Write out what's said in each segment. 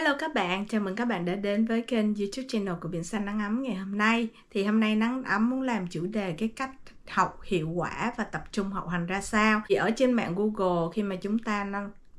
Hello các bạn, chào mừng các bạn đã đến với kênh YouTube channel của Biển Xanh Nắng Ấm ngày hôm nay. Thì hôm nay Nắng Ấm muốn làm chủ đề cái cách học hiệu quả và tập trung học hành ra sao. Thì ở trên mạng Google khi mà chúng ta nó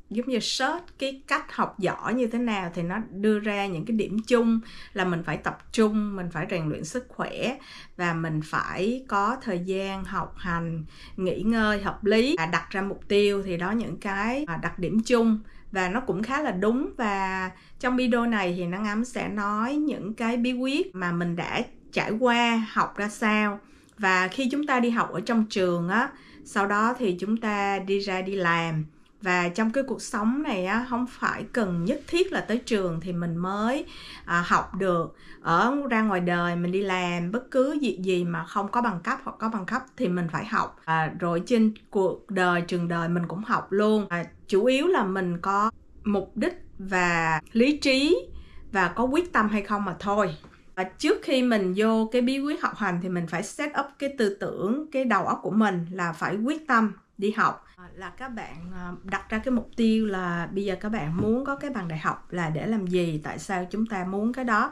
giống như search cái cách học giỏi như thế nào thì nó đưa ra những cái điểm chung là mình phải tập trung mình phải rèn luyện sức khỏe và mình phải có thời gian học hành nghỉ ngơi hợp lý và đặt ra mục tiêu thì đó những cái à, đặc điểm chung và nó cũng khá là đúng và trong video này thì năng ấm sẽ nói những cái bí quyết mà mình đã trải qua học ra sao và khi chúng ta đi học ở trong trường á sau đó thì chúng ta đi ra đi làm và trong cái cuộc sống này á không phải cần nhất thiết là tới trường thì mình mới à, học được ở ra ngoài đời mình đi làm bất cứ việc gì mà không có bằng cấp hoặc có bằng cấp thì mình phải học à, rồi trên cuộc đời trường đời mình cũng học luôn à, chủ yếu là mình có mục đích và lý trí và có quyết tâm hay không mà thôi và trước khi mình vô cái bí quyết học hành thì mình phải set up cái tư tưởng cái đầu óc của mình là phải quyết tâm đi học là các bạn ờ, đặt ra cái mục tiêu là bây giờ các bạn muốn có cái bằng đại học là để làm gì tại sao chúng ta muốn cái đó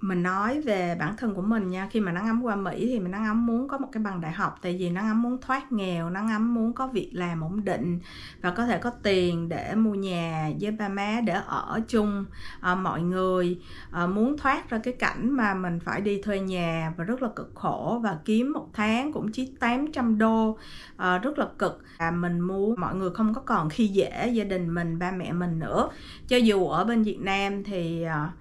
mình nói về bản thân của mình nha khi mà nắng ấm qua mỹ thì mình nắng ấm muốn có một cái bằng đại học tại vì nắng ấm muốn thoát nghèo nắng ấm muốn có việc làm ổn định và có thể có tiền để mua nhà với ba má để ở chung à, mọi người à, muốn thoát ra cái cảnh mà mình phải đi thuê nhà và rất là cực khổ và kiếm một tháng cũng chỉ 800 đô à, rất là cực à, mình muốn mọi người không có còn khi dễ gia đình mình ba mẹ mình nữa cho dù ở bên việt nam thì à,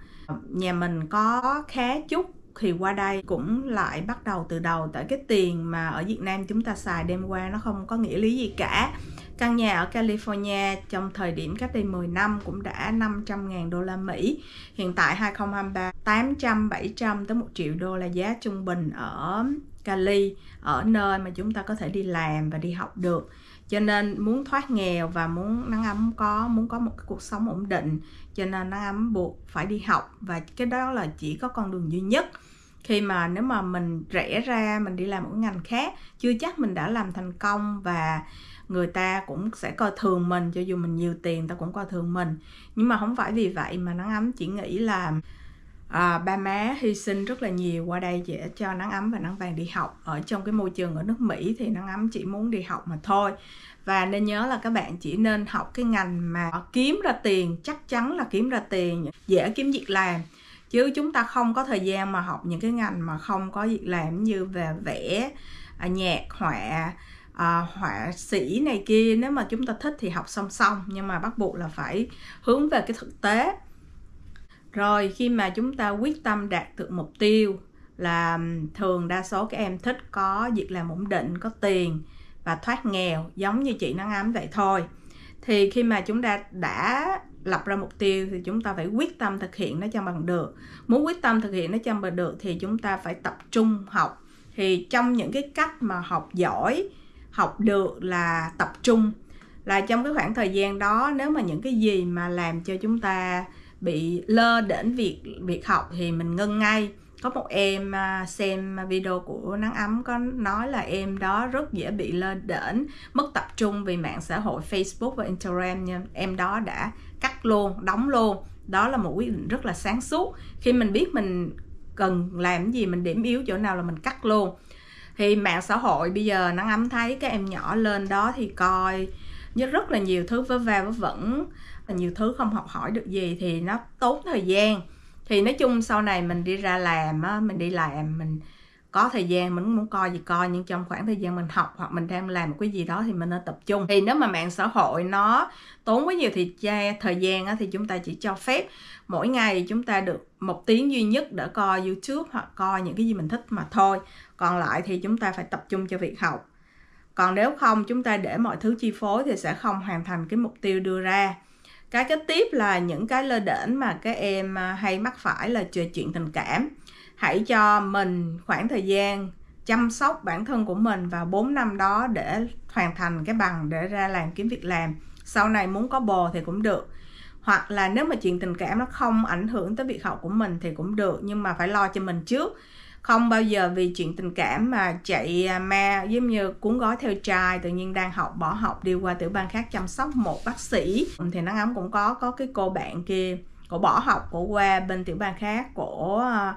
nhà mình có khá chút thì qua đây cũng lại bắt đầu từ đầu tại cái tiền mà ở Việt Nam chúng ta xài đêm qua nó không có nghĩa lý gì cả căn nhà ở California trong thời điểm cách đây 10 năm cũng đã 500.000 đô la Mỹ. Hiện tại 2023 800, 700 tới 1 triệu đô là giá trung bình ở Cali, ở nơi mà chúng ta có thể đi làm và đi học được cho nên muốn thoát nghèo và muốn nắng ấm có muốn có một cái cuộc sống ổn định cho nên nắng ấm buộc phải đi học và cái đó là chỉ có con đường duy nhất khi mà nếu mà mình rẽ ra mình đi làm một ngành khác chưa chắc mình đã làm thành công và người ta cũng sẽ coi thường mình cho dù mình nhiều tiền ta cũng coi thường mình nhưng mà không phải vì vậy mà nắng ấm chỉ nghĩ là à, ba má hy sinh rất là nhiều qua đây để cho nắng ấm và nắng vàng đi học ở trong cái môi trường ở nước Mỹ thì nắng ấm chỉ muốn đi học mà thôi và nên nhớ là các bạn chỉ nên học cái ngành mà kiếm ra tiền chắc chắn là kiếm ra tiền dễ kiếm việc làm chứ chúng ta không có thời gian mà học những cái ngành mà không có việc làm như về vẽ à, nhạc họa à, họa sĩ này kia nếu mà chúng ta thích thì học song song nhưng mà bắt buộc là phải hướng về cái thực tế rồi khi mà chúng ta quyết tâm đạt được mục tiêu là thường đa số các em thích có việc làm ổn định có tiền và thoát nghèo giống như chị nắng ấm vậy thôi thì khi mà chúng ta đã lập ra mục tiêu thì chúng ta phải quyết tâm thực hiện nó cho bằng được muốn quyết tâm thực hiện nó cho bằng được thì chúng ta phải tập trung học thì trong những cái cách mà học giỏi học được là tập trung là trong cái khoảng thời gian đó nếu mà những cái gì mà làm cho chúng ta bị lơ đến việc việc học thì mình ngưng ngay có một em à, xem video của nắng ấm có nói là em đó rất dễ bị lơ đễnh mất tập trung vì mạng xã hội facebook và instagram nhưng em đó đã cắt luôn đóng luôn đó là một quyết định rất là sáng suốt khi mình biết mình cần làm gì mình điểm yếu chỗ nào là mình cắt luôn thì mạng xã hội bây giờ nắng ấm thấy các em nhỏ lên đó thì coi rất là nhiều thứ vớ va vớ vẩn là nhiều thứ không học hỏi được gì thì nó tốn thời gian thì nói chung sau này mình đi ra làm á, mình đi làm mình có thời gian mình muốn coi gì coi nhưng trong khoảng thời gian mình học hoặc mình đang làm một cái gì đó thì mình nên tập trung thì nếu mà mạng xã hội nó tốn quá nhiều thì thời gian á, thì chúng ta chỉ cho phép mỗi ngày chúng ta được một tiếng duy nhất để coi youtube hoặc coi những cái gì mình thích mà thôi còn lại thì chúng ta phải tập trung cho việc học còn nếu không chúng ta để mọi thứ chi phối thì sẽ không hoàn thành cái mục tiêu đưa ra cái kế tiếp là những cái lơ đễnh mà các em à, hay mắc phải là chuyện tình cảm hãy cho mình khoảng thời gian chăm sóc bản thân của mình vào 4 năm đó để hoàn thành cái bằng để ra làm kiếm việc làm sau này muốn có bồ thì cũng được hoặc là nếu mà chuyện tình cảm nó không ảnh hưởng tới việc học của mình thì cũng được nhưng mà phải lo cho mình trước không bao giờ vì chuyện tình cảm mà chạy à, ma giống như cuốn gói theo trai tự nhiên đang học bỏ học đi qua tiểu bang khác chăm sóc một bác sĩ thì nắng ấm cũng có có cái cô bạn kia cổ bỏ học cổ qua bên tiểu bang khác cổ à,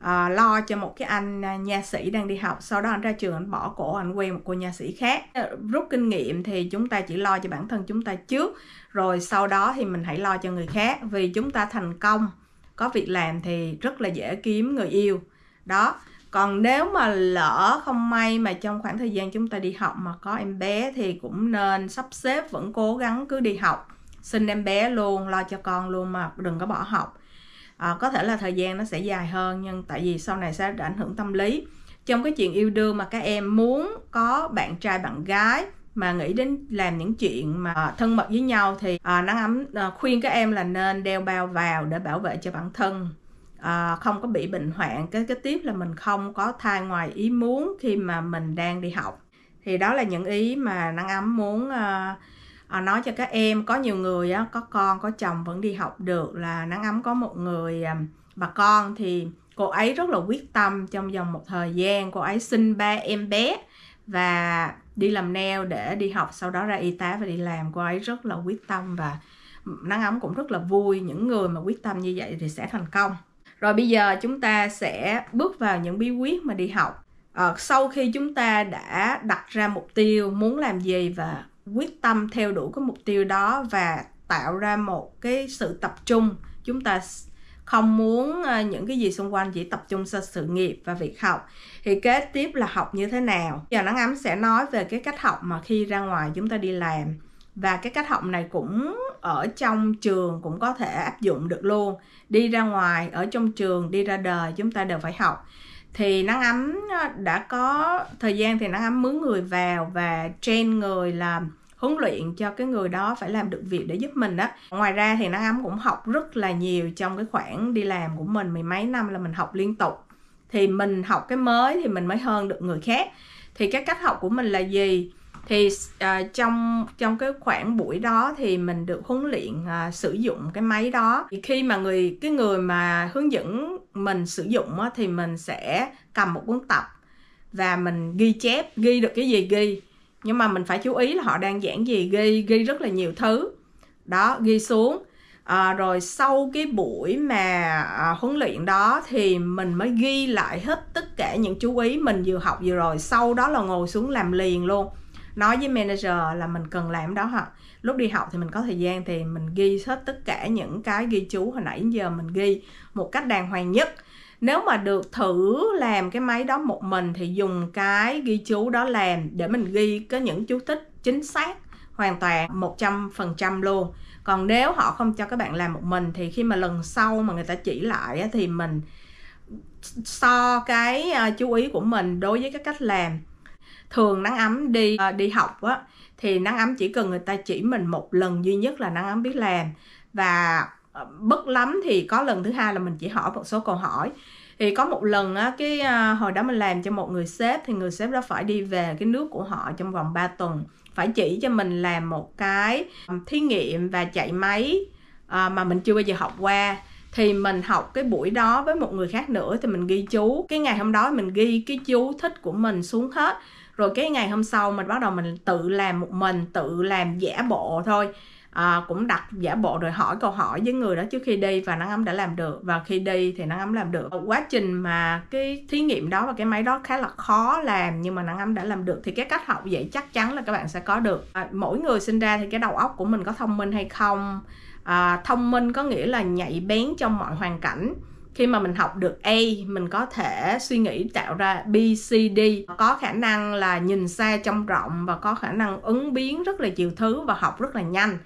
à lo cho một cái anh à, nha sĩ đang đi học sau đó anh ra trường anh bỏ cổ anh quen một cô nha sĩ khác rút kinh nghiệm thì chúng ta chỉ lo cho bản thân chúng ta trước rồi sau đó thì mình hãy lo cho người khác vì chúng ta thành công có việc làm thì rất là dễ kiếm người yêu đó còn nếu mà lỡ không may mà trong khoảng thời gian chúng ta đi học mà có em bé thì cũng nên sắp xếp vẫn cố gắng cứ đi học xin em bé luôn lo cho con luôn mà đừng có bỏ học à, có thể là thời gian nó sẽ dài hơn nhưng tại vì sau này sẽ ảnh hưởng tâm lý trong cái chuyện yêu đương mà các em muốn có bạn trai bạn gái mà nghĩ đến làm những chuyện mà thân mật với nhau thì à, nắng ấm à, khuyên các em là nên đeo bao vào để bảo vệ cho bản thân à, không có bị bệnh hoạn cái cái tiếp là mình không có thai ngoài ý muốn khi mà mình đang đi học thì đó là những ý mà nắng ấm muốn à, à, nói cho các em có nhiều người á, có con có chồng vẫn đi học được là nắng ấm có một người à, bà con thì cô ấy rất là quyết tâm trong vòng một thời gian cô ấy sinh ba em bé và đi làm neo để đi học sau đó ra y tá và đi làm cô ấy rất là quyết tâm và nắng ấm cũng rất là vui những người mà quyết tâm như vậy thì sẽ thành công rồi bây giờ chúng ta sẽ bước vào những bí quyết mà đi học. À, sau khi chúng ta đã đặt ra mục tiêu muốn làm gì và quyết tâm theo đuổi cái mục tiêu đó và tạo ra một cái sự tập trung, chúng ta không muốn ờ, những cái gì xung quanh chỉ tập trung cho sự nghiệp và việc học thì kế tiếp là học như thế nào giờ nắng ấm sẽ nói về cái cách học mà khi ra ngoài chúng ta đi làm và cái cách học này cũng ở trong trường cũng có thể áp dụng được luôn đi ra ngoài ở trong trường đi ra đời chúng ta đều phải học thì nắng ấm ờ, đã có thời gian thì nắng ấm mướn người vào và train người làm huấn luyện cho cái người đó phải làm được việc để giúp mình đó ngoài ra thì nắng ấm cũng học rất là nhiều trong cái khoảng đi làm của mình mười mấy năm là mình học liên tục thì mình học cái mới thì mình mới hơn được người khác thì cái cách học của mình là gì thì uh, trong trong cái khoảng buổi đó thì mình được huấn luyện uh, sử dụng cái máy đó thì khi mà người cái người mà hướng dẫn mình sử dụng á, thì mình sẽ cầm một cuốn tập và mình ghi chép ghi được cái gì ghi nhưng mà mình phải chú ý là họ đang giảng gì ghi ghi rất là nhiều thứ đó ghi xuống à, rồi sau cái buổi mà à, huấn luyện đó thì mình mới ghi lại hết tất cả những chú ý mình vừa học vừa rồi sau đó là ngồi xuống làm liền luôn nói với manager là mình cần làm đó hả lúc đi học thì mình có thời gian thì mình ghi hết tất cả những cái ghi chú hồi nãy giờ mình ghi một cách đàng hoàng nhất nếu mà được thử làm cái máy đó một mình thì dùng cái ghi chú đó làm để mình ghi có những chú thích chính xác hoàn toàn 100% luôn còn nếu họ không cho các bạn làm một mình thì khi mà lần sau mà người ta chỉ lại thì mình so cái ờ, chú ý của mình đối với cái cách làm thường nắng ấm đi uh, đi học á thì nắng ấm chỉ cần người ta chỉ mình một lần duy nhất là nắng ấm biết làm và uh, bất lắm thì có lần thứ hai là mình chỉ hỏi một số câu hỏi thì có một lần á cái uh, hồi đó mình làm cho một người sếp thì người sếp đó phải đi về cái nước của họ trong vòng 3 tuần phải chỉ cho mình làm một cái thí nghiệm và chạy máy à, mà mình chưa bao giờ học qua thì mình học cái buổi đó với một người khác nữa thì mình ghi chú cái ngày hôm đó mình ghi cái chú thích của mình xuống hết rồi cái ngày hôm sau mình bắt đầu mình tự làm một mình tự làm giả bộ thôi à, cũng đặt giả bộ rồi hỏi câu hỏi với người đó trước khi đi và nắng ấm đã làm được và khi đi thì nắng ấm làm được quá trình mà cái thí nghiệm đó và cái máy đó khá là khó làm nhưng mà nắng ấm đã làm được thì cái cách học vậy chắc chắn là các bạn sẽ có được à, mỗi người sinh ra thì cái đầu óc của mình có thông minh hay không à, thông minh có nghĩa là nhạy bén trong mọi hoàn cảnh khi mà mình học được A mình có thể suy nghĩ tạo ra B C D có khả năng là nhìn xa trông rộng và có khả năng ứng biến rất là nhiều thứ và học rất là nhanh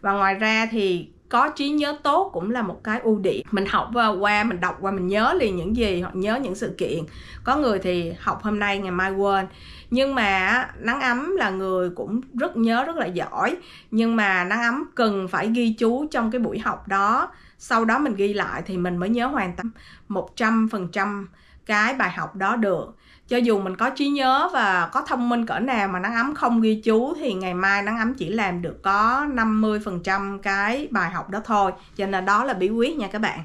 và ngoài ra thì có trí nhớ tốt cũng là một cái ưu điểm mình học qua mình đọc qua mình nhớ liền những gì hoặc nhớ những sự kiện có người thì học hôm nay ngày mai quên nhưng mà nắng ấm là người cũng rất nhớ rất là giỏi nhưng mà nắng ấm cần phải ghi chú trong cái buổi học đó sau đó mình ghi lại thì mình mới nhớ hoàn toàn trăm cái bài học đó được cho dù mình có trí nhớ và có thông minh cỡ nào mà nắng ấm không ghi chú thì ngày mai nắng ấm chỉ làm được có 50% cái bài học đó thôi cho nên đó là bí quyết nha các bạn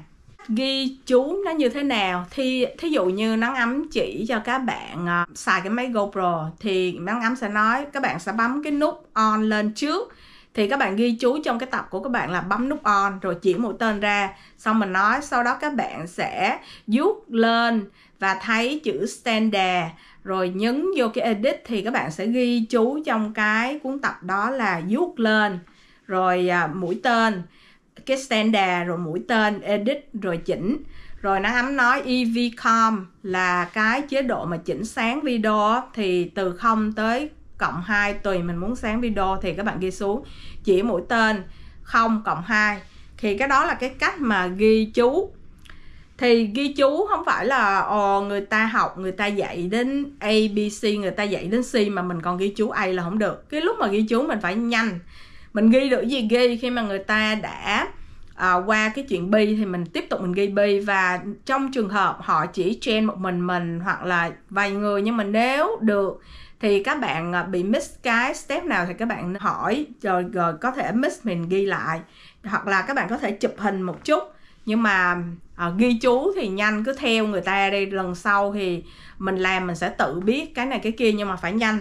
ghi chú nó như thế nào thì thí dụ như nắng ấm chỉ cho các bạn uh, xài cái máy GoPro thì nắng ấm sẽ nói các bạn sẽ bấm cái nút on lên trước thì các bạn ghi chú trong cái tập của các bạn là bấm nút on rồi chỉ mũi tên ra xong mình nói sau đó các bạn sẽ vuốt lên và thấy chữ standard rồi nhấn vô cái edit thì các bạn sẽ ghi chú trong cái cuốn tập đó là vuốt lên rồi à, mũi tên cái standard rồi mũi tên edit rồi chỉnh rồi nó ấm nói EVCOM là cái chế độ mà chỉnh sáng video thì từ 0 tới cộng 2 tùy mình muốn sáng video thì các bạn ghi xuống chỉ mũi tên 0 cộng 2 thì cái đó là cái cách mà ghi chú thì ghi chú không phải là ồ, ờ, người ta học người ta dạy đến A, B, C người ta dạy đến C mà mình còn ghi chú A là không được cái lúc mà ghi chú mình phải nhanh mình ghi được gì ghi khi mà người ta đã à, qua cái chuyện bi thì mình tiếp tục mình ghi bi và trong trường hợp họ chỉ trên một mình mình hoặc là vài người nhưng mà nếu được thì các bạn à, bị miss cái step nào thì các bạn hỏi rồi, rồi có thể miss mình ghi lại hoặc là các bạn có thể chụp hình một chút nhưng mà à, ghi chú thì nhanh cứ theo người ta đi lần sau thì mình làm mình sẽ tự biết cái này cái kia nhưng mà phải nhanh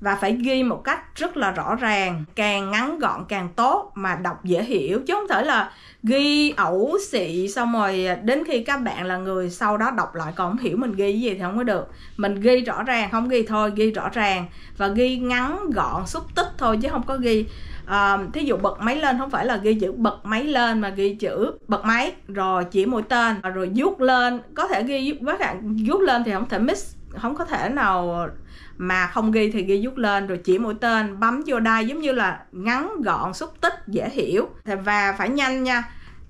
và phải ghi một cách rất là rõ ràng càng ngắn gọn càng tốt mà đọc dễ hiểu chứ không thể là ghi ẩu xị xong rồi à, đến khi các bạn là người sau đó đọc lại còn không hiểu mình ghi gì thì không có được mình ghi rõ ràng không ghi thôi ghi rõ ràng và ghi ngắn gọn xúc tích thôi chứ không có ghi à, thí dụ bật máy lên không phải là ghi chữ bật máy lên mà ghi chữ bật máy rồi chỉ mũi tên rồi rút lên có thể ghi với bạn rút lên thì không thể miss, không có thể nào mà không ghi thì ghi rút lên rồi chỉ mũi tên bấm vô đây giống như là ngắn gọn xúc tích dễ hiểu và phải nhanh nha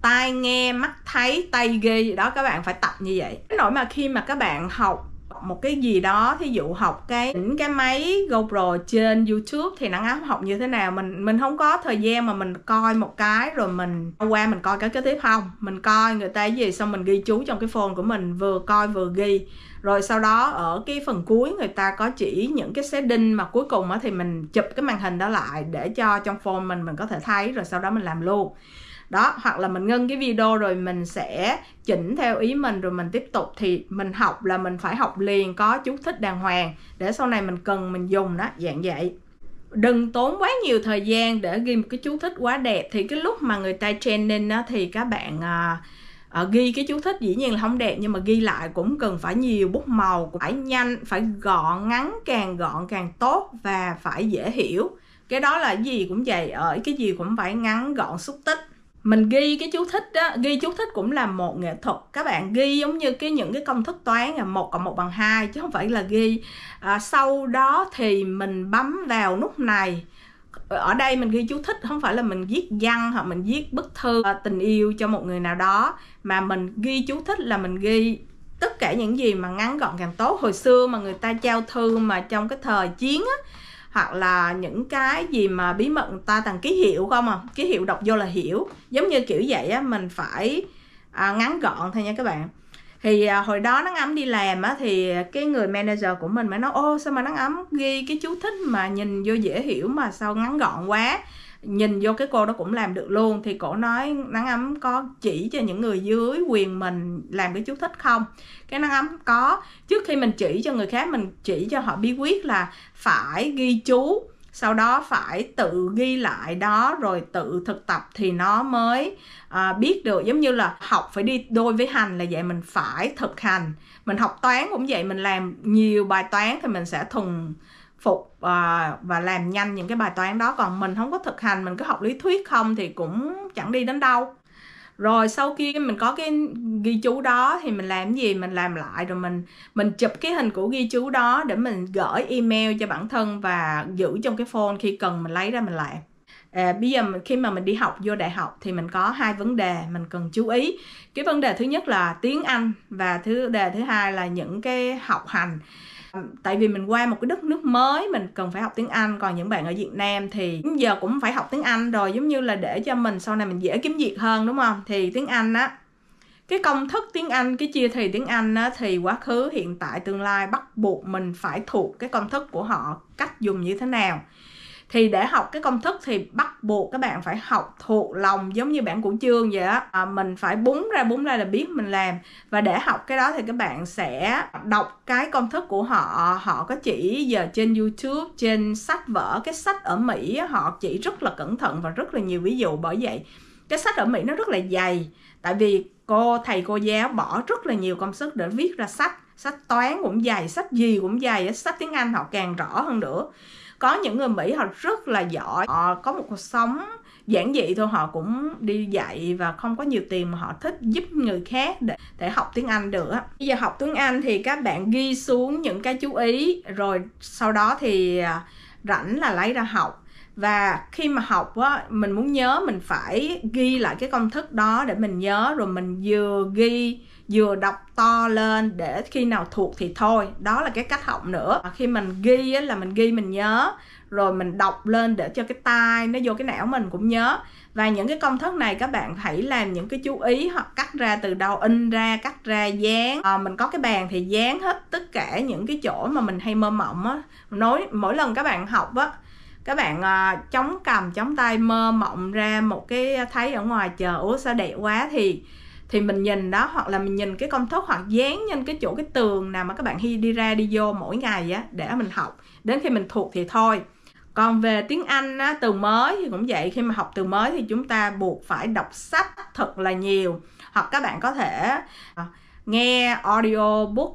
tai nghe mắt thấy tay ghi gì đó các bạn phải tập như vậy cái nỗi mà khi mà các bạn học một cái gì đó thí dụ học cái những cái máy GoPro trên YouTube thì nắng áo học như thế nào mình mình không có thời gian mà mình coi một cái rồi mình qua mình coi cái kế tiếp không mình coi người ta gì xong mình ghi chú trong cái phone của mình vừa coi vừa ghi rồi sau đó ở cái phần cuối người ta có chỉ những cái setting mà cuối cùng thì mình chụp cái màn hình đó lại để cho trong phone mình mình có thể thấy rồi sau đó mình làm luôn đó hoặc là mình ngưng cái video rồi mình sẽ chỉnh theo ý mình rồi mình tiếp tục thì mình học là mình phải học liền có chú thích đàng hoàng để sau này mình cần mình dùng đó dạng vậy đừng tốn quá nhiều thời gian để ghi một cái chú thích quá đẹp thì cái lúc mà người ta training á, thì các bạn à, à, ghi cái chú thích dĩ nhiên là không đẹp nhưng mà ghi lại cũng cần phải nhiều bút màu phải nhanh phải gọn ngắn càng gọn càng tốt và phải dễ hiểu cái đó là gì cũng vậy ở ờ, cái gì cũng phải ngắn gọn xúc tích mình ghi cái chú thích đó ghi chú thích cũng là một nghệ thuật các bạn ghi giống như cái những cái công thức toán là một cộng một bằng hai chứ không phải là ghi à, sau đó thì mình bấm vào nút này Ờ, ở đây mình ghi chú thích không phải là mình viết văn hoặc mình viết bức thư ờ, tình yêu cho một người nào đó mà mình ghi chú thích là mình ghi tất cả những gì mà ngắn gọn càng tốt hồi xưa mà người ta trao thư mà trong cái thời chiến á hoặc là những cái gì mà bí mật người ta tặng ký hiệu không à ký hiệu đọc vô là hiểu giống như kiểu vậy á mình phải à, ngắn gọn thôi nha các bạn thì à, hồi đó nắng ấm đi làm á thì cái người manager của mình mới nói ô sao mà nắng ấm ghi cái chú thích mà nhìn vô dễ hiểu mà sao ngắn gọn quá nhìn vô cái cô đó cũng làm được luôn thì cổ nói nắng ấm có chỉ cho những người dưới quyền mình làm cái chú thích không cái nắng ấm có trước khi mình chỉ cho người khác mình chỉ cho họ bí quyết là phải ghi chú sau đó phải tự ghi lại đó rồi tự thực tập thì nó mới à, biết được giống như là học phải đi đôi với hành là vậy mình phải thực hành mình học toán cũng vậy mình làm nhiều bài toán thì mình sẽ thùng phục à, và làm nhanh những cái bài toán đó còn mình không có thực hành mình cứ học lý thuyết không thì cũng chẳng đi đến đâu rồi sau khi mình có cái ghi chú đó thì mình làm gì mình làm lại rồi mình mình chụp cái hình của ghi chú đó để mình gửi email cho bản thân và giữ trong cái phone khi cần mình lấy ra mình làm À, bây giờ mình, khi mà mình đi học vô đại học thì mình có hai vấn đề mình cần chú ý cái vấn đề thứ nhất là tiếng anh và thứ đề thứ hai là những cái học hành tại vì mình qua một cái đất nước mới mình cần phải học tiếng Anh còn những bạn ở Việt Nam thì giờ cũng phải học tiếng Anh rồi giống như là để cho mình sau này mình dễ kiếm việc hơn đúng không thì tiếng Anh á cái công thức tiếng Anh cái chia thì tiếng Anh á, thì quá khứ hiện tại tương lai bắt buộc mình phải thuộc cái công thức của họ cách dùng như thế nào thì để học cái công thức thì bắt buộc các bạn phải học thuộc lòng giống như bản của chương vậy đó à, mình phải búng ra búng ra là biết mình làm và để học cái đó thì các bạn sẽ đọc cái công thức của họ họ có chỉ giờ trên youtube trên sách vở cái sách ở mỹ họ chỉ rất là cẩn thận và rất là nhiều ví dụ bởi vậy cái sách ở mỹ nó rất là dày tại vì cô thầy cô giáo bỏ rất là nhiều công sức để viết ra sách sách toán cũng dày sách gì cũng dày sách tiếng anh họ càng rõ hơn nữa có những người mỹ họ rất là giỏi họ có một cuộc sống giản dị thôi họ cũng đi dạy và không có nhiều tiền mà họ thích giúp người khác để, để học tiếng Anh được bây giờ học tiếng Anh thì các bạn ghi xuống những cái chú ý rồi sau đó thì à, rảnh là lấy ra học và khi mà học á mình muốn nhớ mình phải ghi lại cái công thức đó để mình nhớ rồi mình vừa ghi vừa đọc to lên để khi nào thuộc thì thôi đó là cái cách học nữa khi mình ghi là mình ghi mình nhớ rồi mình đọc lên để cho cái tai nó vô cái não mình cũng nhớ và những cái công thức này các bạn hãy làm những cái chú ý hoặc cắt ra từ đầu in ra cắt ra dán à, mình có cái bàn thì dán hết tất cả những cái chỗ mà mình hay mơ mộng á nói mỗi lần các bạn học á các bạn à, chống cầm chống tay mơ mộng ra một cái à, thấy ở ngoài chờ ủa sao đẹp quá thì thì mình nhìn đó hoặc là mình nhìn cái công thức hoặc dán lên cái chỗ cái tường nào mà các bạn đi ra đi vô mỗi ngày á để mình học đến khi mình thuộc thì thôi còn về tiếng Anh á, từ mới thì cũng vậy khi mà học từ mới thì chúng ta buộc phải đọc sách thật là nhiều hoặc các bạn có thể à, nghe audio book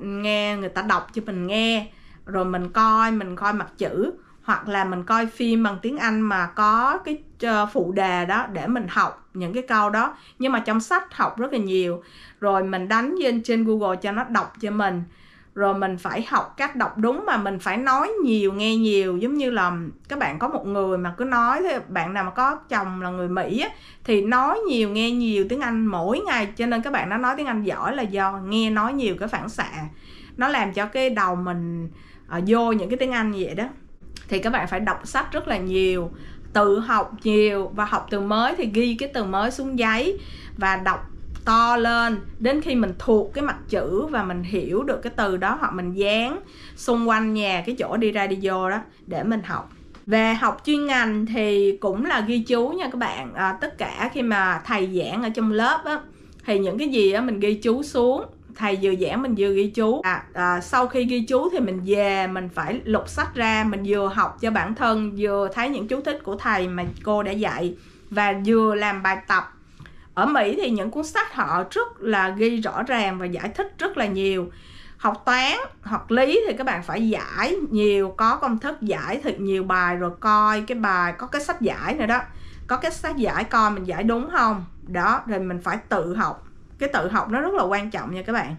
nghe người ta đọc cho mình nghe rồi mình coi mình coi mặt chữ hoặc là mình coi phim bằng tiếng Anh mà có cái ờ, phụ đề đó để mình học những cái câu đó nhưng mà trong sách học rất là nhiều rồi mình đánh lên trên Google cho nó đọc cho mình rồi mình phải học cách đọc đúng mà mình phải nói nhiều nghe nhiều giống như là các bạn có một người mà cứ nói thế bạn nào mà có chồng là người mỹ á, thì nói nhiều nghe nhiều tiếng anh mỗi ngày cho nên các bạn nó nói tiếng anh giỏi là do nghe nói nhiều cái phản xạ nó làm cho cái đầu mình uh, vô những cái tiếng anh như vậy đó thì các bạn phải đọc sách rất là nhiều tự học nhiều và học từ mới thì ghi cái từ mới xuống giấy và đọc to lên đến khi mình thuộc cái mặt chữ và mình hiểu được cái từ đó hoặc mình dán xung quanh nhà cái chỗ đi ra đi vô đó để mình học về học chuyên ngành thì cũng là ghi chú nha các bạn à, tất cả khi mà thầy giảng ở trong lớp á thì những cái gì á mình ghi chú xuống thầy vừa giảng mình vừa ghi chú à, à, sau khi ghi chú thì mình về mình phải lục sách ra mình vừa học cho bản thân vừa thấy những chú thích của thầy mà cô đã dạy và vừa làm bài tập ở mỹ thì những cuốn sách họ rất là ghi rõ ràng và giải thích rất là nhiều học toán học lý thì các bạn phải giải nhiều có công thức giải thật nhiều bài rồi coi cái bài có cái sách giải nữa đó có cái sách giải coi mình giải đúng không đó rồi mình phải tự học cái tự học nó rất là quan trọng nha các bạn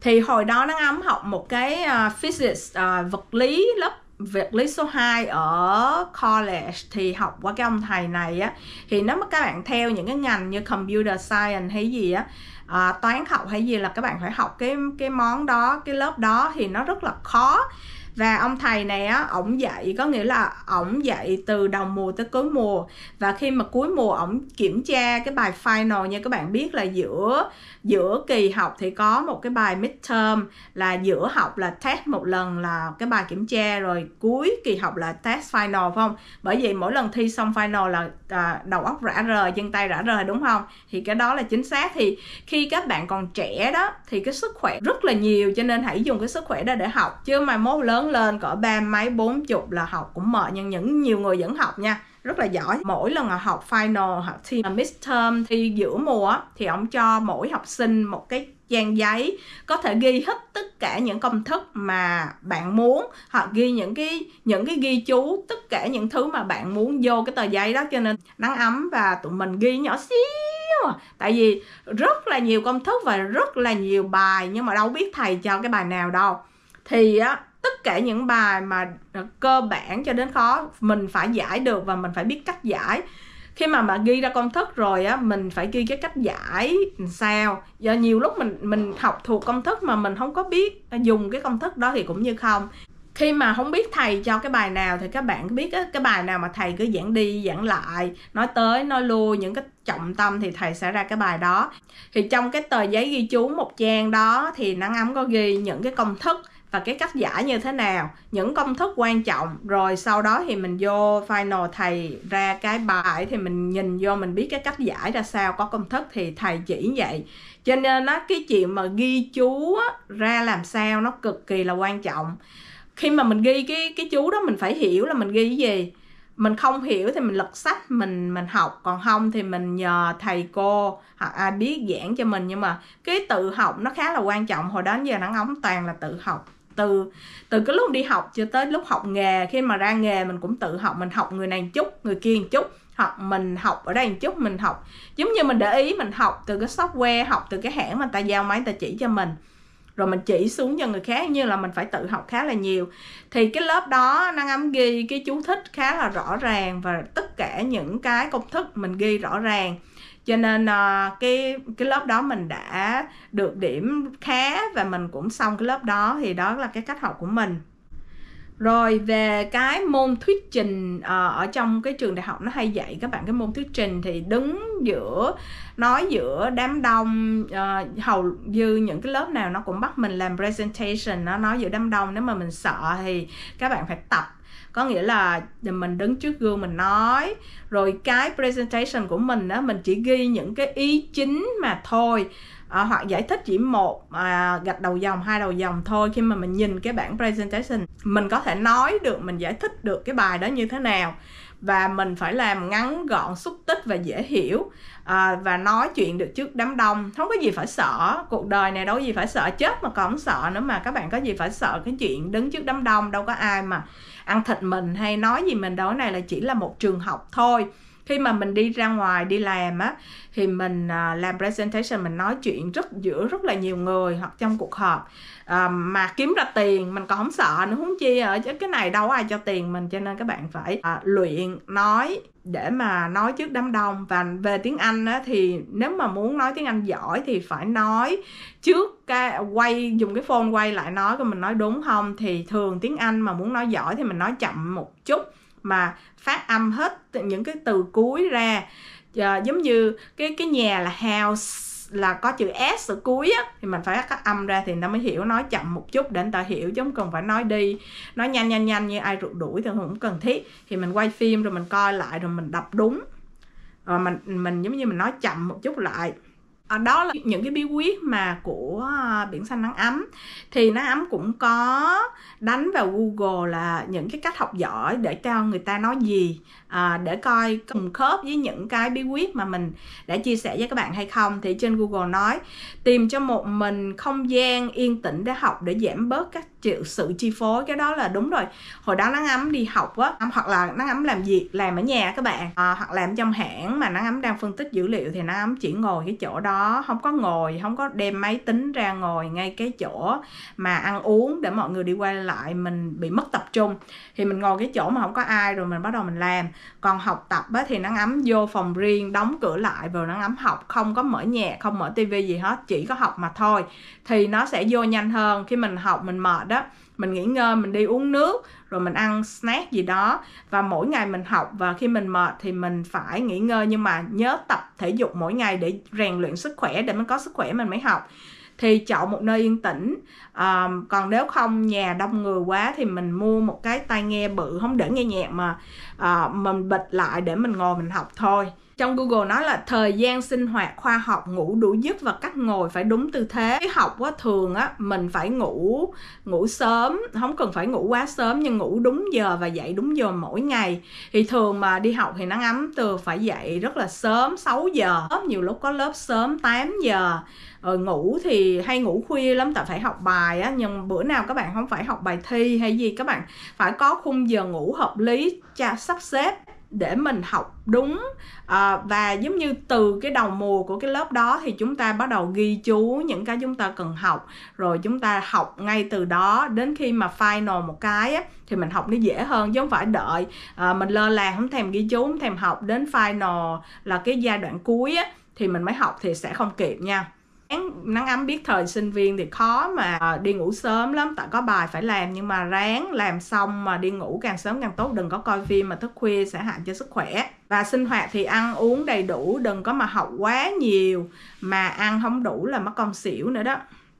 thì hồi đó nó ấm học một cái uh, physics uh, vật lý lớp vật lý số 2 ở college thì học qua cái ông thầy này á thì nếu mà các bạn theo những cái ngành như computer science hay gì á à, toán học hay gì là các bạn phải học cái cái món đó cái lớp đó thì nó rất là khó và ông thầy này á ổng dạy có nghĩa là ổng dạy từ đầu mùa tới cuối mùa và khi mà cuối mùa ổng kiểm tra cái bài final nha các bạn biết là giữa giữa kỳ học thì có một cái bài midterm là giữa học là test một lần là cái bài kiểm tra rồi cuối kỳ học là test final phải không bởi vì mỗi lần thi xong final là à, đầu óc rã rời chân tay rã rời đúng không thì cái đó là chính xác thì khi các bạn còn trẻ đó thì cái sức khỏe rất là nhiều cho nên hãy dùng cái sức khỏe đó để học chứ mà mốt lớn lớn lên cỡ ba mấy bốn chục là học cũng mệt nhưng những nhiều người vẫn học nha rất là giỏi mỗi lần mà học final học thi midterm thi giữa mùa thì ông cho mỗi học sinh một cái trang giấy có thể ghi hết tất cả những công thức mà bạn muốn hoặc ghi những cái những cái ghi chú tất cả những thứ mà bạn muốn vô cái tờ giấy đó cho nên nắng ấm và tụi mình ghi nhỏ xíu à. tại vì rất là nhiều công thức và rất là nhiều bài nhưng mà đâu biết thầy cho cái bài nào đâu thì á tất cả những bài mà cơ bản cho đến khó mình phải giải được và mình phải biết cách giải khi mà mà ghi ra công thức rồi á mình phải ghi cái cách giải sao do nhiều lúc mình mình học thuộc công thức mà mình không có biết dùng cái công thức đó thì cũng như không khi mà không biết thầy cho cái bài nào thì các bạn biết cái bài nào mà thầy cứ giảng đi giảng lại nói tới nói lui những cái trọng tâm thì thầy sẽ ra cái bài đó thì trong cái tờ giấy ghi chú một trang đó thì nắng ấm có ghi những cái công thức và cái cách giải như thế nào những công thức quan trọng rồi sau đó thì mình vô final thầy ra cái bài thì mình nhìn vô mình biết cái cách giải ra sao có công thức thì thầy chỉ vậy cho nên nó cái chuyện mà ghi chú á, ra làm sao nó cực kỳ là quan trọng khi mà mình ghi cái cái chú đó mình phải hiểu là mình ghi cái gì mình không hiểu thì mình lật sách mình mình học còn không thì mình nhờ thầy cô hoặc ai biết giảng cho mình nhưng mà cái tự học nó khá là quan trọng hồi đó giờ nắng ống toàn là tự học từ từ cái lúc đi học cho tới lúc học nghề khi mà ra nghề mình cũng tự học mình học người này một chút người kia một chút hoặc mình học ở đây một chút mình học giống như mình để ý mình học từ cái software học từ cái hãng mà ta giao máy ta chỉ cho mình rồi mình chỉ xuống cho người khác như là mình phải tự học khá là nhiều thì cái lớp đó năng ấm ghi cái chú thích khá là rõ ràng và tất cả những cái công thức mình ghi rõ ràng cho nên uh, cái cái lớp đó mình đã được điểm khá và mình cũng xong cái lớp đó thì đó là cái cách học của mình rồi về cái môn thuyết trình uh, ở trong cái trường đại học nó hay dạy các bạn cái môn thuyết trình thì đứng giữa nói giữa đám đông uh, hầu như những cái lớp nào nó cũng bắt mình làm presentation nó nói giữa đám đông nếu mà mình sợ thì các bạn phải tập có nghĩa là mình đứng trước gương mình nói rồi cái presentation của mình đó mình chỉ ghi những cái ý chính mà thôi à, hoặc giải thích chỉ một à, gạch đầu dòng hai đầu dòng thôi khi mà mình nhìn cái bản presentation mình có thể nói được mình giải thích được cái bài đó như thế nào và mình phải làm ngắn gọn xúc tích và dễ hiểu à, và nói chuyện được trước đám đông không có gì phải sợ cuộc đời này đâu gì phải sợ chết mà còn sợ nữa mà các bạn có gì phải sợ cái chuyện đứng trước đám đông đâu có ai mà ăn thịt mình hay nói gì mình đâu này là chỉ là một trường học thôi khi mà mình đi ra ngoài đi làm á thì mình à, làm presentation mình nói chuyện rất giữa rất là nhiều người hoặc trong cuộc họp à, mà kiếm ra tiền mình còn không sợ nữa không chi ở chứ cái này đâu ai cho tiền mình cho nên các bạn phải à, luyện nói để mà nói trước đám đông và về tiếng Anh á, thì nếu mà muốn nói tiếng Anh giỏi thì phải nói trước cái quay dùng cái phone quay lại nói coi mình nói đúng không thì thường tiếng Anh mà muốn nói giỏi thì mình nói chậm một chút mà phát âm hết những cái từ cuối ra à, giống như cái cái nhà là house là có chữ s ở cuối á thì mình phải cắt âm ra thì nó mới hiểu nói chậm một chút để người ta hiểu chứ không cần phải nói đi nói nhanh nhanh nhanh như ai rượt đuổi thì không cần thiết thì mình quay phim rồi mình coi lại rồi mình đọc đúng rồi ờ, mình mình giống như mình nói chậm một chút lại Ờ, đó là những cái bí quyết mà của ờ, biển xanh nắng ấm thì nắng ấm cũng có đánh vào google là những cái cách học giỏi để cho người ta nói gì à, để coi cùng khớp với những cái bí quyết mà mình đã chia sẻ với các bạn hay không thì trên google nói tìm cho một mình không gian yên tĩnh để học để giảm bớt các chịu sự chi phối cái đó là đúng rồi hồi đó nắng ấm đi học á hoặc là nắng ấm làm việc làm ở nhà các bạn à, hoặc làm trong hãng mà nắng ấm đang phân tích dữ liệu thì nắng ấm chỉ ngồi cái chỗ đó không có ngồi không có đem máy tính ra ngồi ngay cái chỗ mà ăn uống để mọi người đi quay lại mình bị mất tập trung thì mình ngồi cái chỗ mà không có ai rồi mình bắt đầu mình làm còn học tập á, thì nắng ấm vô phòng riêng đóng cửa lại rồi nắng ấm học không có mở nhạc không mở tivi gì hết chỉ có học mà thôi thì nó sẽ vô nhanh hơn khi mình học mình mệt đó đó mình nghỉ ngơi mình đi uống nước rồi mình ăn snack gì đó và mỗi ngày mình học và khi mình mệt thì mình phải nghỉ ngơi nhưng mà nhớ tập thể dục mỗi ngày để rèn luyện sức khỏe để mình có sức khỏe mình mới học thì chọn một nơi yên tĩnh à, còn nếu không nhà đông người quá thì mình mua một cái tai nghe bự không để nghe nhạc mà à, mình bịch lại để mình ngồi mình học thôi trong Google nói là thời gian sinh hoạt khoa học ngủ đủ giấc và cách ngồi phải đúng tư thế cái học á thường á mình phải ngủ ngủ sớm không cần phải ngủ quá sớm nhưng ngủ đúng giờ và dậy đúng giờ mỗi ngày thì thường mà đi học thì nắng ấm từ phải dậy rất là sớm 6 giờ nhiều lúc có lớp sớm 8 giờ rồi ờ, ngủ thì hay ngủ khuya lắm tại phải học bài á nhưng bữa nào các bạn không phải học bài thi hay gì các bạn phải có khung giờ ngủ hợp lý cha sắp xếp để mình học đúng à, và giống như từ cái đầu mùa của cái lớp đó thì chúng ta bắt đầu ghi chú những cái chúng ta cần học rồi chúng ta học ngay từ đó đến khi mà final một cái á, thì mình học nó dễ hơn chứ không phải đợi à, mình lơ là không thèm ghi chú không thèm học đến final là cái giai đoạn cuối á, thì mình mới học thì sẽ không kịp nha nắng ấm biết thời sinh viên thì khó mà đi ngủ sớm lắm tại có bài phải làm nhưng mà ráng làm xong mà đi ngủ càng sớm càng tốt đừng có coi phim mà thức khuya sẽ hại cho sức khỏe và sinh hoạt thì ăn uống đầy đủ đừng có mà học quá nhiều mà ăn không đủ là mất công xỉu nữa đó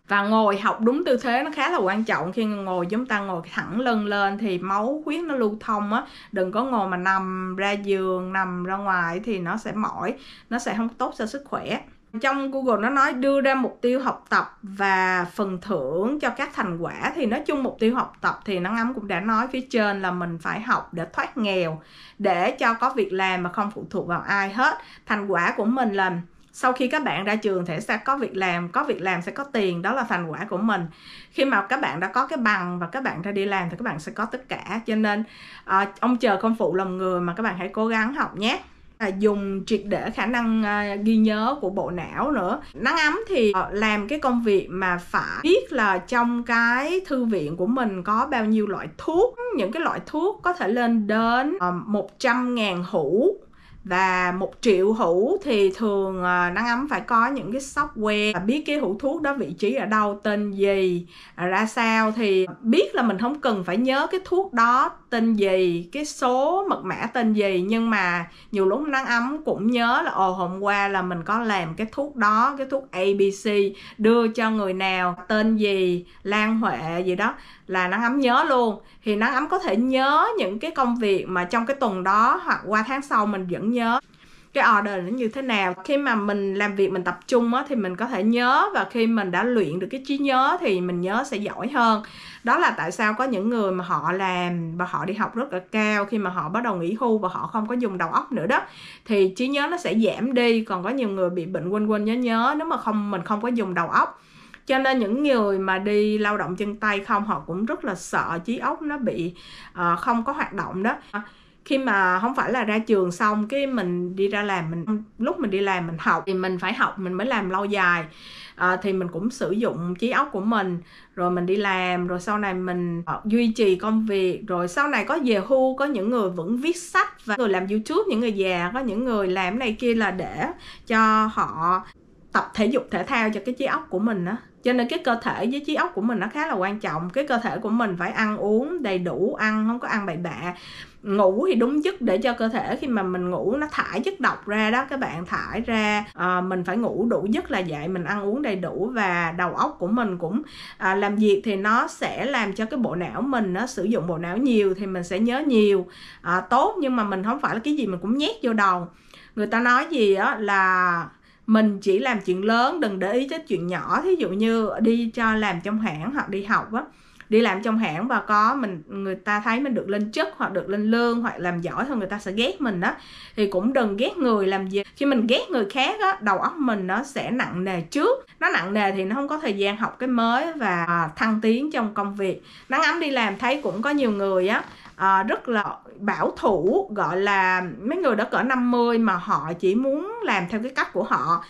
và ngồi học đúng tư thế nó khá là quan trọng khi ngồi chúng ta ngồi thẳng lưng lên thì máu huyết nó lưu thông á đừng có ngồi mà nằm ra giường nằm ra ngoài thì nó sẽ mỏi nó sẽ không tốt cho sức khỏe trong Google nó nói đưa ra mục tiêu học tập và phần thưởng cho các thành quả thì nói chung mục tiêu học tập thì nắng ấm cũng đã nói phía trên là mình phải học để thoát nghèo để cho có việc làm mà không phụ thuộc vào ai hết thành quả của mình là sau khi các bạn ra trường thì sẽ có việc làm có việc làm sẽ có tiền đó là thành quả của mình khi mà các bạn đã có cái bằng và các bạn ra đi làm thì các bạn sẽ có tất cả cho nên à, ông chờ không phụ lòng người mà các bạn hãy cố gắng học nhé và dùng triệt để khả năng à, ghi nhớ của bộ não nữa nắng ấm thì ờ, làm cái công việc mà phải biết là trong cái thư viện của mình có bao nhiêu loại thuốc những cái loại thuốc có thể lên đến ờ, một trăm ngàn hũ và một triệu hũ thì thường ờ, nắng ấm phải có những cái software và biết cái hũ thuốc đó vị trí ở đâu tên gì ra sao thì biết là mình không cần phải nhớ cái thuốc đó tên gì cái số mật mã tên gì nhưng mà nhiều lúc nắng ấm cũng nhớ là ồ hôm qua là mình có làm cái thuốc đó cái thuốc abc đưa cho người nào tên gì lan huệ gì đó là nắng ấm nhớ luôn thì nắng ấm có thể nhớ những cái công việc mà trong cái tuần đó hoặc qua tháng sau mình vẫn nhớ cái order nó như thế nào khi mà mình làm việc mình tập trung á thì mình có thể nhớ và khi mình đã luyện được cái trí nhớ thì mình nhớ sẽ giỏi hơn đó là tại sao có những người mà họ làm và họ đi học rất là cao khi mà họ bắt đầu nghỉ hưu và họ không có dùng đầu óc nữa đó thì trí nhớ nó sẽ giảm đi còn có nhiều người bị bệnh quên quên nhớ nhớ nếu mà không mình không có dùng đầu óc cho nên những người mà đi lao động chân tay không họ cũng rất là sợ trí óc nó bị uh, không có hoạt động đó khi mà không phải là ra trường xong cái mình đi ra làm mình lúc mình đi làm mình học thì mình phải học mình mới làm lâu dài à, thì mình cũng sử dụng trí óc của mình rồi mình đi làm rồi sau này mình uh, duy trì công việc rồi sau này có về hưu có những người vẫn viết sách và người làm youtube những người già có những người làm này kia là để cho họ tập thể dục thể thao cho cái trí óc của mình á cho nên cái cơ thể với trí óc của mình nó khá là quan trọng cái cơ thể của mình phải ăn uống đầy đủ ăn không có ăn bậy bạ ngủ thì đúng giấc để cho cơ thể khi mà mình ngủ nó thải chất độc ra đó các bạn thải ra à, mình phải ngủ đủ nhất là dậy mình ăn uống đầy đủ và đầu óc của mình cũng à, làm việc thì nó sẽ làm cho cái bộ não mình nó sử dụng bộ não nhiều thì mình sẽ nhớ nhiều à, tốt nhưng mà mình không phải là cái gì mình cũng nhét vô đầu người ta nói gì á là mình chỉ làm chuyện lớn đừng để ý tới chuyện nhỏ thí dụ như đi cho làm trong hãng hoặc đi học á đi làm trong hãng và có mình người ta thấy mình được lên chức hoặc được lên lương hoặc làm giỏi hơn người ta sẽ ghét mình đó thì cũng đừng ghét người làm gì khi mình ghét người khác á đầu óc mình nó sẽ nặng nề trước nó nặng nề thì nó không có thời gian học cái mới và thăng tiến trong công việc nắng ấm đi làm thấy cũng có nhiều người á à, rất là bảo thủ gọi là mấy người đó cỡ 50 mà họ chỉ muốn làm theo cái cách của họ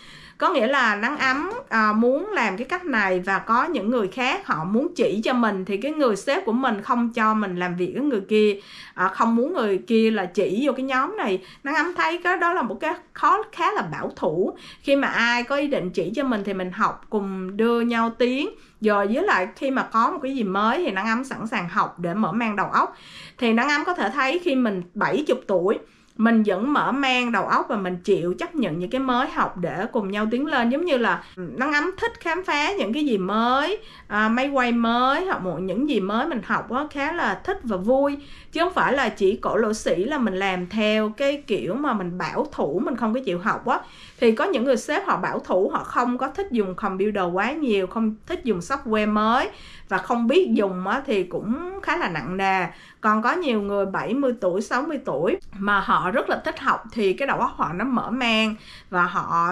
có nghĩa là nắng ấm à, muốn làm cái cách này và có những người khác họ muốn chỉ cho mình thì cái người sếp của mình không cho mình làm việc với người kia à, không muốn người kia là chỉ vô cái nhóm này nắng ấm thấy cái đó là một cái khó khá là bảo thủ khi mà ai có ý định chỉ cho mình thì mình học cùng đưa nhau tiếng rồi với lại khi mà có một cái gì mới thì nắng ấm sẵn sàng học để mở mang đầu óc thì nắng ấm có thể thấy khi mình 70 tuổi mình vẫn mở mang đầu óc và mình chịu chấp nhận những cái mới học để cùng nhau tiến lên giống như là nó ấm thích khám phá những cái gì mới à, máy quay mới hoặc một những gì mới mình học đó, khá là thích và vui chứ không phải là chỉ cổ lộ sĩ là mình làm theo cái kiểu mà mình bảo thủ mình không có chịu học á thì có những người sếp họ bảo thủ họ không có thích dùng computer quá nhiều không thích dùng software mới và không biết dùng á, thì cũng khá là nặng nề còn có nhiều người 70 tuổi 60 tuổi mà họ rất là thích học thì cái đầu óc họ nó mở mang và họ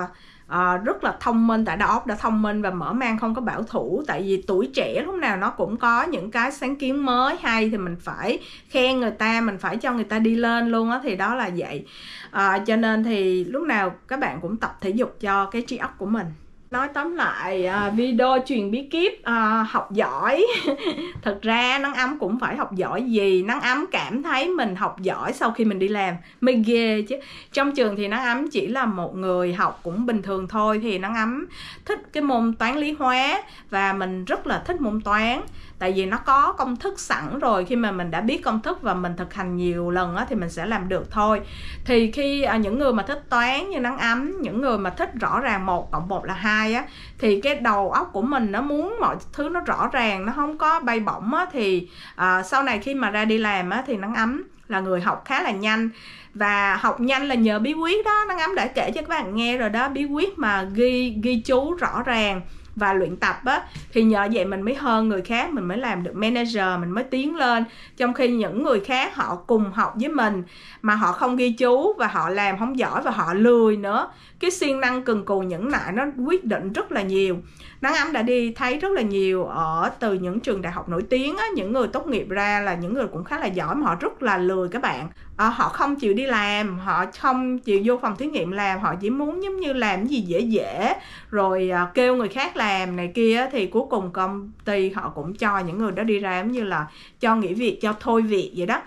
À, rất là thông minh tại đầu óc đã thông minh và mở mang không có bảo thủ tại vì tuổi trẻ lúc nào nó cũng có những cái sáng kiến mới hay thì mình phải khen người ta mình phải cho người ta đi lên luôn á thì đó là vậy à, cho nên thì lúc nào các bạn cũng tập thể dục cho cái trí óc của mình nói tóm lại uh, video truyền bí kíp uh, học giỏi thật ra nắng ấm cũng phải học giỏi gì nắng ấm cảm thấy mình học giỏi sau khi mình đi làm mới ghê chứ trong trường thì nắng ấm chỉ là một người học cũng bình thường thôi thì nắng ấm thích cái môn toán lý hóa và mình rất là thích môn toán tại vì nó có công thức sẵn rồi khi mà mình đã biết công thức và mình thực hành nhiều lần á, thì mình sẽ làm được thôi thì khi uh, những người mà thích toán như nắng ấm những người mà thích rõ ràng một cộng một là hai online á thì cái đầu óc của mình nó muốn mọi thứ nó rõ ràng nó không có bay bổng á thì à, sau này khi mà ra đi làm á thì nắng ấm là người học khá là nhanh và học nhanh là nhờ bí quyết đó nắng ấm đã kể cho các bạn nghe rồi đó bí quyết mà ghi ghi chú rõ ràng và luyện tập á thì nhờ vậy mình mới hơn người khác mình mới làm được manager mình mới tiến lên trong khi những người khác họ cùng học với mình mà họ không ghi chú và họ làm không giỏi và họ lười nữa cái siêng năng cần cù nhẫn nại nó quyết định rất là nhiều Nắng ấm đã đi thấy rất là nhiều ở từ những trường đại học nổi tiếng á, những người tốt nghiệp ra là những người cũng khá là giỏi mà họ rất là lười các bạn à, họ không chịu đi làm họ không chịu vô phòng thí nghiệm làm họ chỉ muốn giống như làm gì dễ dễ rồi à, kêu người khác làm này kia thì cuối cùng công ty họ cũng cho những người đó đi ra giống như là cho nghỉ việc cho thôi việc vậy đó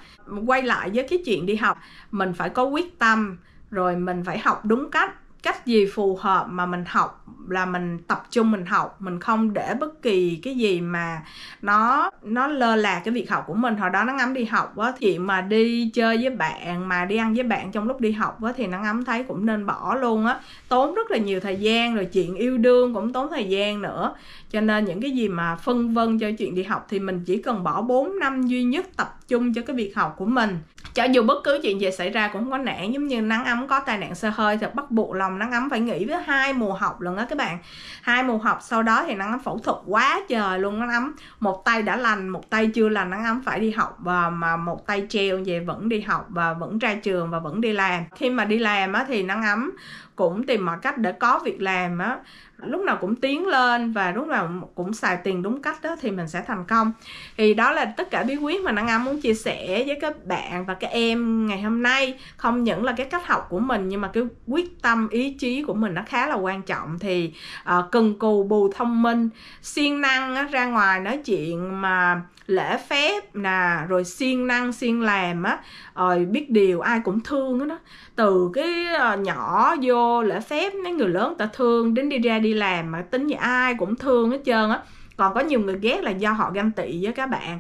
quay lại với cái chuyện đi học mình phải có quyết tâm rồi mình phải học đúng cách cách gì phù hợp mà mình học là mình tập trung mình học mình không để bất kỳ cái gì mà nó nó lơ là cái việc học của mình hồi đó nó ngắm đi học á chuyện mà đi chơi với bạn mà đi ăn với bạn trong lúc đi học á thì nó ngắm thấy cũng nên bỏ luôn á tốn rất là nhiều thời gian rồi chuyện yêu đương cũng tốn thời gian nữa cho nên những cái gì mà phân vân cho chuyện đi học thì mình chỉ cần bỏ 4 năm duy nhất tập chung cho cái việc học của mình cho dù bất cứ chuyện gì xảy ra cũng không có nản giống như nắng ấm có tai nạn xe hơi thì bắt buộc lòng nắng ấm phải nghỉ với hai mùa học lần lần á các bạn hai mùa học sau đó thì nắng ấm phẫu thuật quá trời luôn nó ấm một tay đã lành một tay chưa lành nắng ấm phải đi học và mà một tay treo về vẫn đi học và vẫn ra trường và vẫn đi làm khi mà đi làm á thì nắng ấm cũng tìm mọi cách để có việc làm á lúc nào cũng tiến lên và lúc nào cũng xài tiền đúng cách đó thì mình sẽ thành công thì đó là tất cả bí quyết mà năng âm muốn chia sẻ với các bạn và các em ngày hôm nay không những là cái cách học của mình nhưng mà cái quyết tâm ý chí của mình nó khá là quan trọng thì uh, cần cù bù thông minh siêng năng ra ngoài nói chuyện mà lễ phép nè rồi siêng năng siêng làm á rồi biết điều ai cũng thương đó từ cái ờ, nhỏ vô lễ phép mấy người lớn ta thương đến đi ra đi làm mà tính gì ai cũng thương hết trơn á còn có nhiều người ghét là do họ ganh tị với các bạn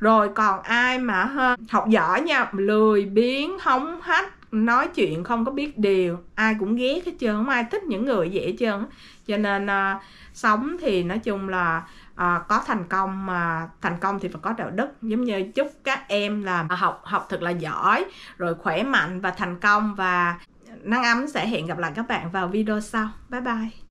rồi còn ai mà học giỏi nha lười biếng hóng hách nói chuyện không có biết điều ai cũng ghét hết trơn không ai thích những người dễ trơn cho nên à, sống thì nói chung là à, có thành công mà thành công thì phải có đạo đức giống như chúc các em là học học thật là giỏi rồi khỏe mạnh và thành công và nắng ấm sẽ hẹn gặp lại các bạn vào video sau bye bye